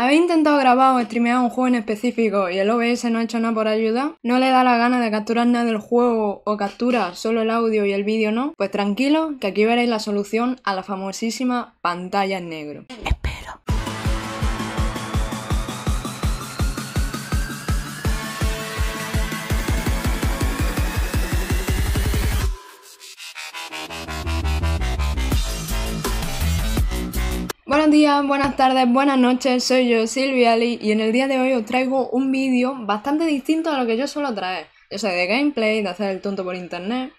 ¿Habéis intentado grabar o streamear un juego en específico y el OBS no ha hecho nada por ayuda? ¿No le da la gana de capturar nada del juego o captura solo el audio y el vídeo no? Pues tranquilo, que aquí veréis la solución a la famosísima pantalla en negro. Buenos días, buenas tardes, buenas noches, soy yo Silvia Lee y en el día de hoy os traigo un vídeo bastante distinto a lo que yo suelo traer. Yo soy de gameplay, de hacer el tonto por internet.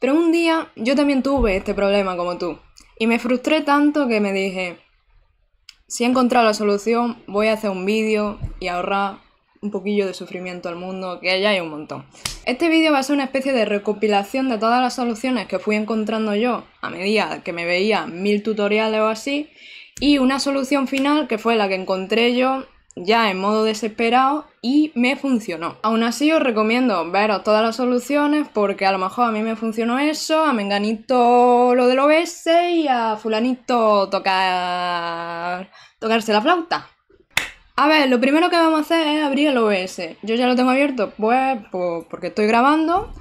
Pero un día yo también tuve este problema como tú y me frustré tanto que me dije, si he encontrado la solución, voy a hacer un vídeo y ahorrar un poquillo de sufrimiento al mundo, que allá hay un montón. Este vídeo va a ser una especie de recopilación de todas las soluciones que fui encontrando yo a medida que me veía mil tutoriales o así y una solución final que fue la que encontré yo ya en modo desesperado y me funcionó. Aún así os recomiendo veros todas las soluciones porque a lo mejor a mí me funcionó eso, a Menganito lo del OBS y a fulanito tocar... tocarse la flauta. A ver, lo primero que vamos a hacer es abrir el OBS. Yo ya lo tengo abierto pues porque estoy grabando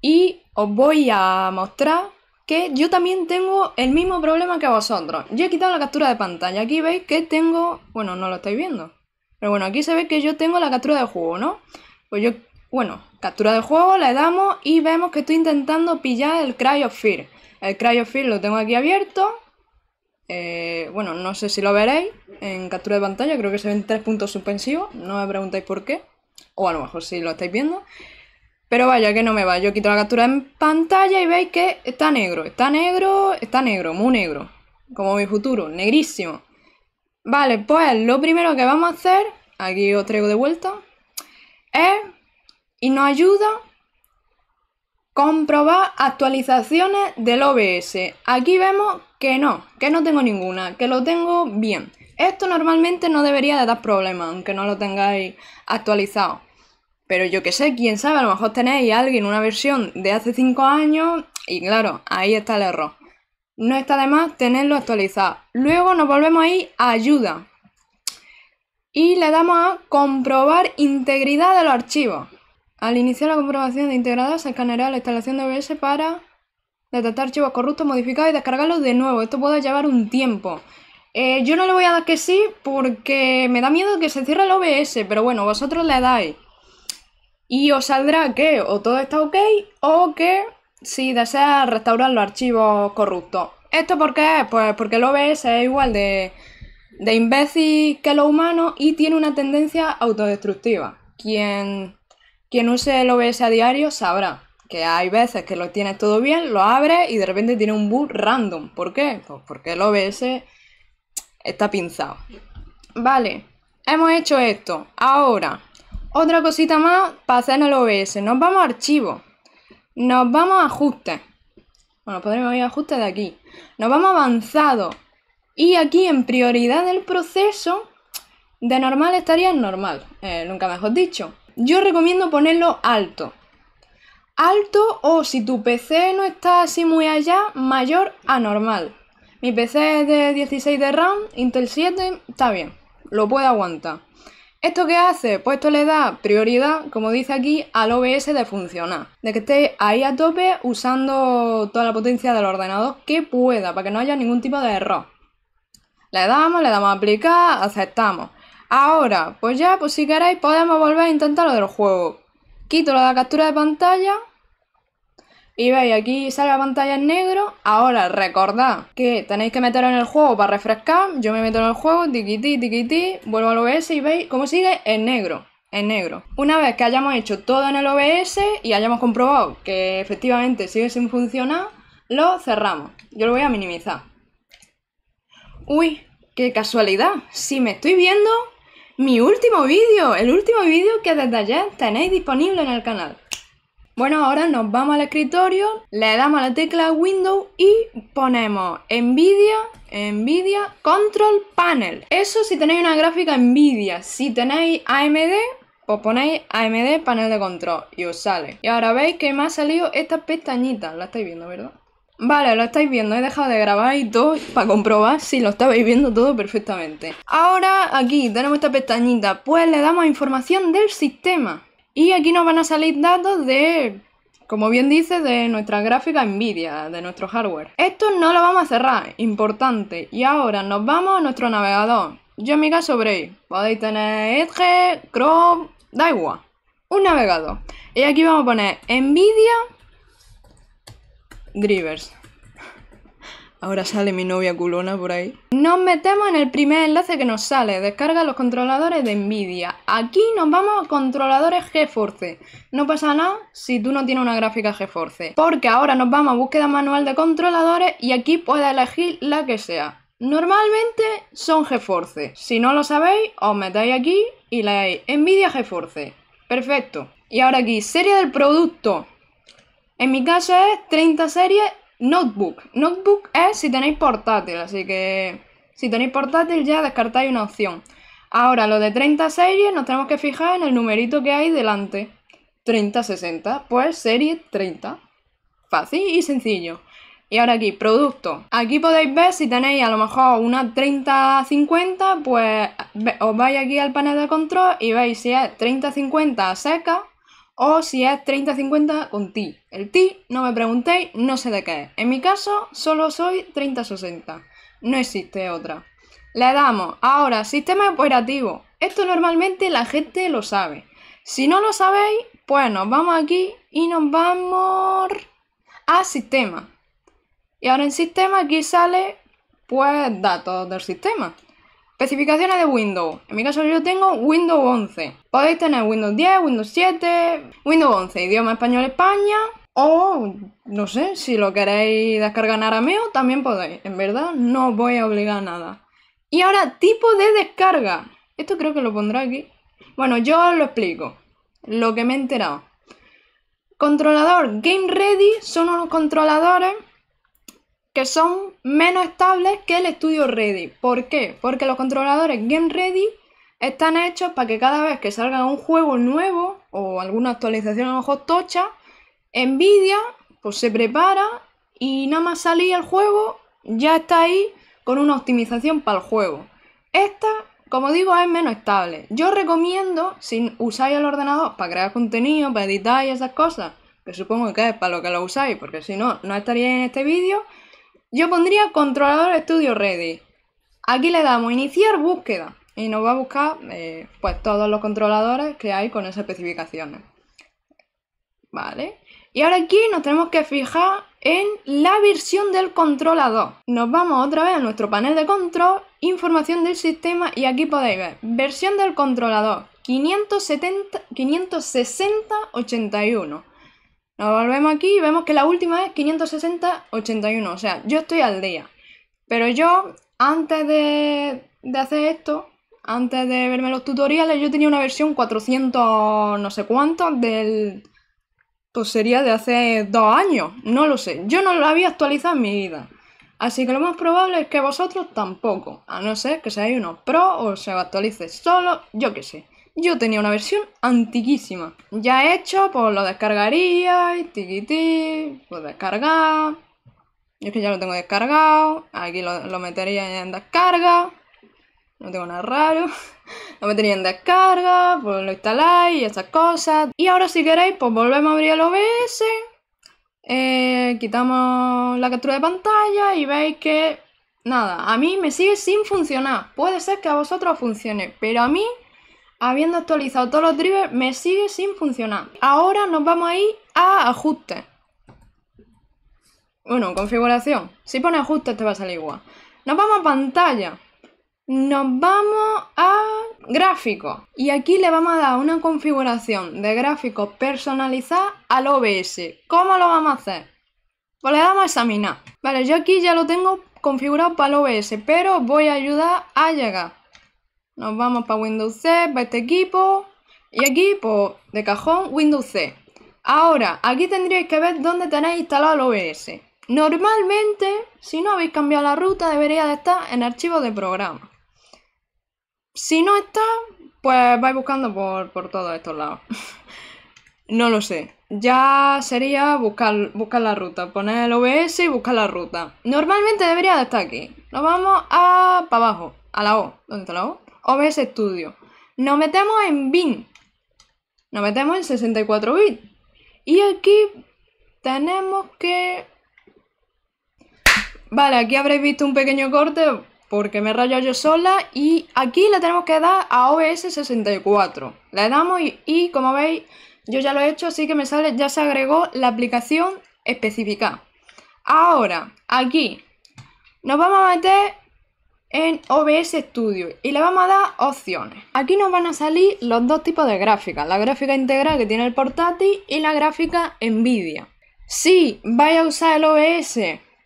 y os voy a mostrar que yo también tengo el mismo problema que vosotros. Yo he quitado la captura de pantalla. Aquí veis que tengo... Bueno, no lo estáis viendo. Pero bueno, aquí se ve que yo tengo la captura de juego, ¿no? Pues yo... Bueno, captura de juego, le damos y vemos que estoy intentando pillar el Cry of Fear. El Cry of Fear lo tengo aquí abierto. Eh, bueno, no sé si lo veréis en captura de pantalla. Creo que se ven tres puntos suspensivos. No me preguntáis por qué. O a lo mejor si lo estáis viendo. Pero vaya que no me va. Yo quito la captura en pantalla y veis que está negro, está negro, está negro, muy negro. Como mi futuro, negrísimo. Vale, pues lo primero que vamos a hacer, aquí os traigo de vuelta, es y nos ayuda comprobar actualizaciones del OBS. Aquí vemos que no, que no tengo ninguna, que lo tengo bien. Esto normalmente no debería de dar problemas, aunque no lo tengáis actualizado. Pero yo que sé, quién sabe, a lo mejor tenéis alguien una versión de hace 5 años y claro, ahí está el error. No está de más tenerlo actualizado. Luego nos volvemos ahí a ayuda. Y le damos a comprobar integridad de los archivos. Al iniciar la comprobación de integridad se escaneará la instalación de OBS para detectar archivos corruptos, modificados y descargarlos de nuevo. Esto puede llevar un tiempo. Eh, yo no le voy a dar que sí porque me da miedo que se cierre el OBS, pero bueno, vosotros le dais. Y os saldrá que o todo está ok o que si desea restaurar los archivos corruptos. ¿Esto por qué? Pues porque el OBS es igual de, de imbécil que lo humano y tiene una tendencia autodestructiva. Quien, quien use el OBS a diario sabrá que hay veces que lo tienes todo bien, lo abre y de repente tiene un bug random. ¿Por qué? Pues porque el OBS está pinzado. Vale, hemos hecho esto. Ahora, otra cosita más para hacer en el OBS. Nos vamos a archivo. Nos vamos a ajustes. Bueno, podremos ir a ajustes de aquí. Nos vamos a avanzado. Y aquí en prioridad del proceso, de normal estaría en normal. Eh, nunca mejor dicho. Yo recomiendo ponerlo alto. Alto o si tu PC no está así muy allá, mayor a normal. Mi PC es de 16 de RAM, Intel 7, está bien. Lo puede aguantar. ¿Esto qué hace? Pues esto le da prioridad, como dice aquí, al OBS de funcionar. De que esté ahí a tope usando toda la potencia del ordenador que pueda, para que no haya ningún tipo de error. Le damos, le damos a aplicar, aceptamos. Ahora, pues ya, pues si queréis, podemos volver a intentar lo del juego. Quito la captura de pantalla y veis, aquí sale la pantalla en negro. Ahora recordad que tenéis que meterlo en el juego para refrescar. Yo me meto en el juego, tiquití, tiquití, vuelvo al OBS y veis cómo sigue en negro. En negro. Una vez que hayamos hecho todo en el OBS y hayamos comprobado que efectivamente sigue sin funcionar, lo cerramos. Yo lo voy a minimizar. Uy, qué casualidad. Si me estoy viendo mi último vídeo, el último vídeo que desde ayer tenéis disponible en el canal. Bueno, ahora nos vamos al escritorio, le damos a la tecla Windows y ponemos NVIDIA, NVIDIA, Control Panel. Eso si tenéis una gráfica NVIDIA. Si tenéis AMD, pues ponéis AMD panel de control y os sale. Y ahora veis que me ha salido esta pestañita, la estáis viendo, ¿verdad? Vale, lo estáis viendo, he dejado de grabar y todo para comprobar si lo estabais viendo todo perfectamente. Ahora aquí tenemos esta pestañita, pues le damos información del sistema. Y aquí nos van a salir datos de, como bien dice, de nuestra gráfica NVIDIA, de nuestro hardware. Esto no lo vamos a cerrar, importante. Y ahora nos vamos a nuestro navegador. Yo en mi caso Podéis tener Edge, Chrome, da igual. Un navegador. Y aquí vamos a poner NVIDIA Drivers. Ahora sale mi novia culona por ahí. Nos metemos en el primer enlace que nos sale. Descarga los controladores de Nvidia. Aquí nos vamos a controladores GeForce. No pasa nada si tú no tienes una gráfica GeForce. Porque ahora nos vamos a búsqueda manual de controladores y aquí puedes elegir la que sea. Normalmente son GeForce. Si no lo sabéis, os metéis aquí y leéis Nvidia GeForce. Perfecto. Y ahora aquí, serie del producto. En mi caso es 30 series Notebook. Notebook es si tenéis portátil, así que si tenéis portátil ya descartáis una opción. Ahora, lo de 30 series nos tenemos que fijar en el numerito que hay delante. 30-60, pues serie 30. Fácil y sencillo. Y ahora aquí, producto. Aquí podéis ver si tenéis a lo mejor una 30-50, pues os vais aquí al panel de control y veis si es 30-50 seca o si es 30-50 con ti. El ti, no me preguntéis, no sé de qué es. En mi caso, solo soy 30-60. No existe otra. Le damos, ahora, sistema operativo. Esto normalmente la gente lo sabe. Si no lo sabéis, pues nos vamos aquí y nos vamos a sistema. Y ahora en sistema aquí sale, pues, datos del sistema. Especificaciones de Windows. En mi caso yo tengo Windows 11. Podéis tener Windows 10, Windows 7, Windows 11, idioma español España. O, no sé, si lo queréis descargar en arameo, también podéis. En verdad, no os voy a obligar a nada. Y ahora, tipo de descarga. Esto creo que lo pondrá aquí. Bueno, yo os lo explico. Lo que me he enterado. Controlador Game Ready son unos controladores que son menos estables que el estudio Ready. ¿Por qué? Porque los controladores Game Ready están hechos para que cada vez que salga un juego nuevo o alguna actualización a tocha, Nvidia pues se prepara y nada más salir el juego ya está ahí con una optimización para el juego. Esta, como digo, es menos estable. Yo recomiendo, si usáis el ordenador para crear contenido, para editar y esas cosas, que supongo que es para lo que lo usáis, porque si no, no estaría en este vídeo, yo pondría controlador estudio ready. Aquí le damos iniciar búsqueda y nos va a buscar eh, pues todos los controladores que hay con esas especificaciones. Vale. Y ahora aquí nos tenemos que fijar en la versión del controlador. Nos vamos otra vez a nuestro panel de control, información del sistema y aquí podéis ver versión del controlador 570, nos volvemos aquí y vemos que la última es 560-81. O sea, yo estoy al día. Pero yo, antes de, hacer esto, antes de verme los tutoriales, yo tenía una versión 400 no sé cuánto del... Pues sería de hace dos años, no lo sé. Yo no lo había actualizado en mi vida. Así que lo más probable es que vosotros tampoco, a no ser que seáis unos pro o se actualice solo, yo qué sé. Yo tenía una versión antiquísima, ya he hecho, pues lo descargaría y tiquití, pues descargar. Yo es que ya lo tengo descargado, aquí lo, lo metería en descarga, no tengo nada raro. Lo metería en descarga, pues lo instaláis y estas cosas. Y ahora si queréis, pues volvemos a abrir el OBS, eh, quitamos la captura de pantalla y veis que nada, a mí me sigue sin funcionar. Puede ser que a vosotros funcione, pero a mí Habiendo actualizado todos los drivers, me sigue sin funcionar. Ahora nos vamos a ir a ajustes. Bueno, configuración. Si pone ajustes te va a salir igual. Nos vamos a pantalla. Nos vamos a gráfico Y aquí le vamos a dar una configuración de gráfico personalizada al OBS. ¿Cómo lo vamos a hacer? Pues le damos a examinar. Vale, yo aquí ya lo tengo configurado para el OBS, pero voy a ayudar a llegar. Nos vamos para Windows C, para este equipo. Y aquí, de cajón, Windows C. Ahora, aquí tendríais que ver dónde tenéis instalado el OBS. Normalmente, si no habéis cambiado la ruta, debería de estar en archivo de programa. Si no está, pues vais buscando por, todos estos lados. no lo sé. Ya sería buscar, buscar la ruta, poner el OBS y buscar la ruta. Normalmente debería de estar aquí. Nos vamos a para abajo, a la O. ¿Dónde está la O? OBS Studio. Nos metemos en BIM. Nos metemos en 64 bits. Y aquí tenemos que... Vale, aquí habréis visto un pequeño corte porque me rayado yo sola y aquí le tenemos que dar a OBS 64. Le damos y, y, como veis yo ya lo he hecho así que me sale, ya se agregó la aplicación específica. Ahora, aquí nos vamos a meter en OBS Studio y le vamos a dar opciones. Aquí nos van a salir los dos tipos de gráficas, la gráfica integral que tiene el portátil y la gráfica NVIDIA. Si vais a usar el OBS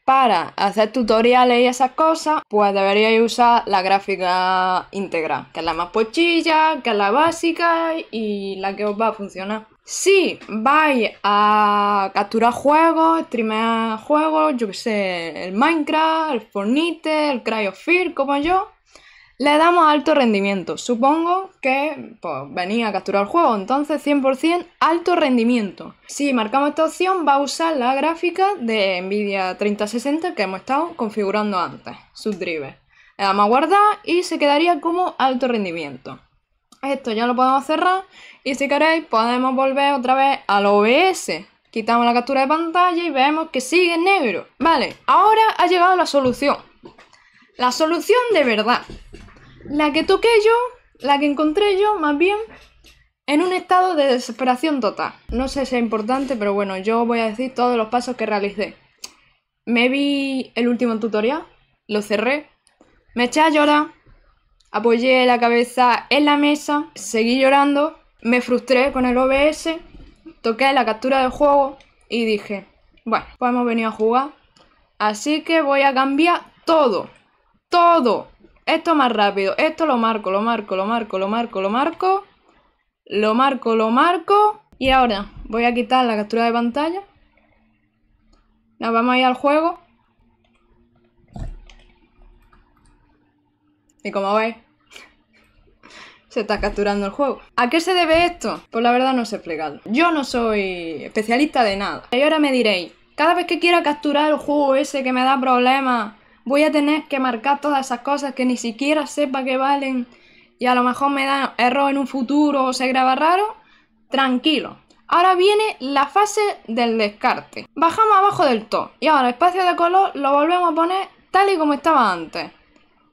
para hacer tutoriales y esas cosas, pues deberíais usar la gráfica integral, que es la más pochilla, que es la básica y la que os va a funcionar. Si vais a capturar juegos, streamear juegos, yo que sé, el Minecraft, el Fortnite, el Cry of Fear, como yo. Le damos alto rendimiento. Supongo que pues, venía a capturar el juego, entonces 100% alto rendimiento. Si marcamos esta opción, va a usar la gráfica de Nvidia 3060 que hemos estado configurando antes, Subdriver. Le damos a guardar y se quedaría como alto rendimiento esto ya lo podemos cerrar y si queréis podemos volver otra vez al OBS. Quitamos la captura de pantalla y vemos que sigue en negro. Vale, ahora ha llegado la solución. La solución de verdad. La que toqué yo, la que encontré yo más bien en un estado de desesperación total. No sé si es importante, pero bueno, yo voy a decir todos los pasos que realicé. Me vi el último tutorial, lo cerré, me eché a llorar apoyé la cabeza en la mesa, seguí llorando, me frustré con el OBS, toqué la captura del juego y dije, bueno, pues hemos venido a jugar, así que voy a cambiar todo, todo. Esto más rápido, esto lo marco, lo marco, lo marco, lo marco, lo marco, lo marco, lo marco. Y ahora voy a quitar la captura de pantalla. Nos vamos a ir al juego Y como veis, se está capturando el juego. ¿A qué se debe esto? Pues la verdad no sé explicarlo. Yo no soy especialista de nada. Y ahora me diréis, cada vez que quiera capturar el juego ese que me da problemas, voy a tener que marcar todas esas cosas que ni siquiera sepa que valen y a lo mejor me dan error en un futuro o se graba raro. Tranquilo. Ahora viene la fase del descarte. Bajamos abajo del top y ahora espacio de color lo volvemos a poner tal y como estaba antes.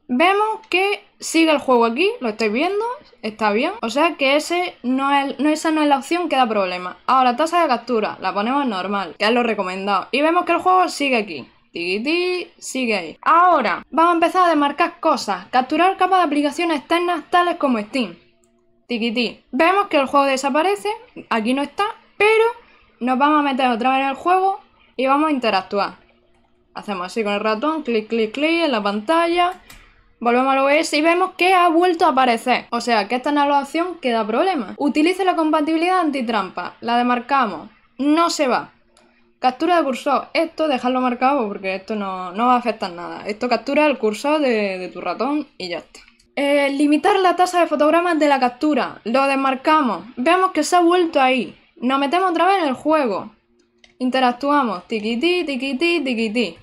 Vemos que sigue el juego aquí, lo estáis viendo, está bien. O sea que ese no es, no, esa no es la opción que da problema. Ahora, tasa de captura, la ponemos normal, que es lo recomendado. Y vemos que el juego sigue aquí. Tiquití, sigue ahí. Ahora, vamos a empezar a demarcar cosas. Capturar capas de aplicaciones externas tales como Steam. Tiquití. Vemos que el juego desaparece, aquí no está, pero nos vamos a meter otra vez en el juego y vamos a interactuar. Hacemos así con el ratón, clic, clic, clic en la pantalla Volvemos al OBS y vemos que ha vuelto a aparecer. O sea, que esta anulación queda problema. Utilice la compatibilidad antitrampa. La demarcamos. No se va. Captura de cursor. Esto, dejarlo marcado porque esto no, va a afectar nada. Esto captura el cursor de, tu ratón y ya está. Eh, limitar la tasa de fotogramas de la captura. Lo desmarcamos. Vemos que se ha vuelto ahí. Nos metemos otra vez en el juego. Interactuamos. Tiquití, tiquití, tiquití.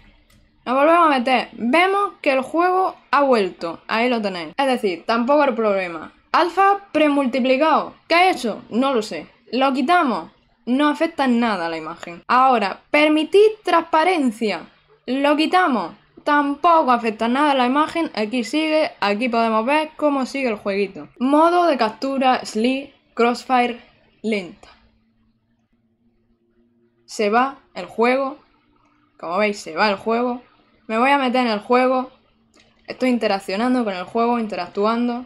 Nos volvemos a meter. Vemos que el juego ha vuelto. Ahí lo tenéis. Es decir, tampoco el problema. Alfa premultiplicado. ¿Qué ha hecho? No lo sé. Lo quitamos. No afecta nada la imagen. Ahora, permitir transparencia. Lo quitamos. Tampoco afecta nada la imagen. Aquí sigue. Aquí podemos ver cómo sigue el jueguito. Modo de captura Slee Crossfire lenta. Se va el juego. Como veis, se va el juego. Me voy a meter en el juego. Estoy interaccionando con el juego, interactuando.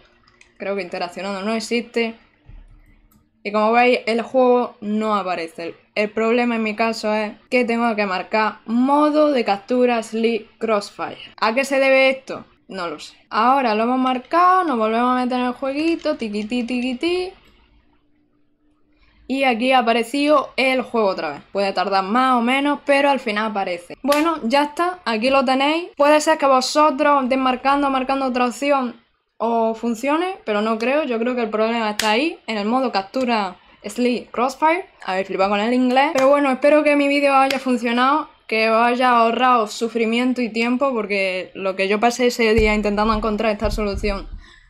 Creo que interaccionando no existe. Y como veis, el juego no aparece. El problema en mi caso es que tengo que marcar modo de captura Sleep Crossfire. ¿A qué se debe esto? No lo sé. Ahora lo hemos marcado, nos volvemos a meter en el jueguito, tiquití, tiquití. Y aquí ha aparecido el juego otra vez. Puede tardar más o menos, pero al final aparece. Bueno, ya está, aquí lo tenéis. Puede ser que vosotros desmarcando, marcando otra opción o funcione, pero no creo. Yo creo que el problema está ahí, en el modo captura Sleep Crossfire. A ver, flipado con el inglés. Pero bueno, espero que mi vídeo haya funcionado que os haya ahorrado sufrimiento y tiempo, porque lo que yo pasé ese día intentando encontrar esta solución,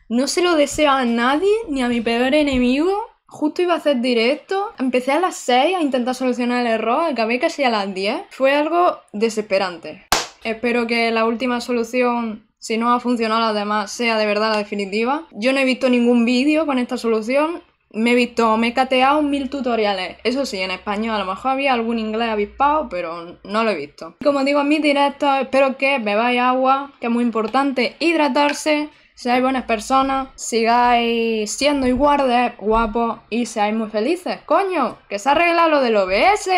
no se lo deseo a nadie, ni a mi peor enemigo, Justo iba a hacer directo, empecé a las 6 a intentar solucionar el error, acabé casi a las 10. Fue algo desesperante. Espero que la última solución, si no ha funcionado las demás, sea de verdad la definitiva. Yo no he visto ningún vídeo con esta solución, me he visto, me he cateado mil tutoriales. Eso sí, en español a lo mejor había algún inglés avispado, pero no lo he visto. Como digo en mis directos, espero que bebáis agua, que es muy importante hidratarse. Seáis buenas personas, sigáis siendo igual de guapos y seáis muy felices. ¡Coño! ¡Que se ha arreglado lo del OBS!